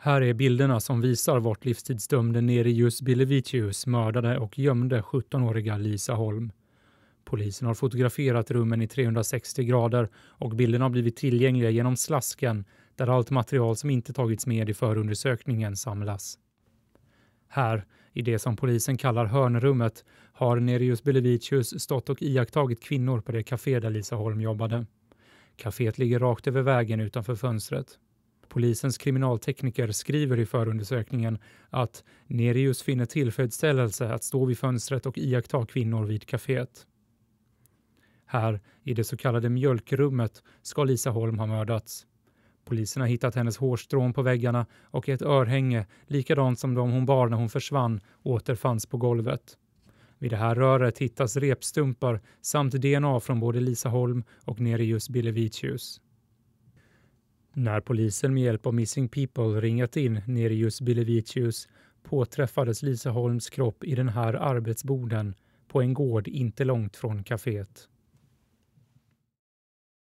Här är bilderna som visar vart livstidsdömde Nerius Bilevicius mördade och gömde 17-åriga Lisa Holm. Polisen har fotograferat rummen i 360 grader och bilderna har blivit tillgängliga genom slasken där allt material som inte tagits med i förundersökningen samlas. Här, i det som polisen kallar hörnrummet, har Nerius Bilevicius stått och iakttagit kvinnor på det kafé där Lisa Holm jobbade. Kaféet ligger rakt över vägen utanför fönstret. Polisens kriminaltekniker skriver i förundersökningen att Nerius finner tillfredsställelse att stå vid fönstret och iaktta kvinnor vid kaféet. Här, i det så kallade mjölkrummet, ska Lisa Holm ha mördats. Polisen har hittat hennes hårstrån på väggarna och ett örhänge, likadant som de hon bar när hon försvann, återfanns på golvet. Vid det här röret hittas repstumpar samt DNA från både Lisa Holm och Nerius Bilevicius. När polisen med hjälp av Missing People ringat in Nerius Bilevicius påträffades Lisa Holms kropp i den här arbetsboden på en gård inte långt från kaféet.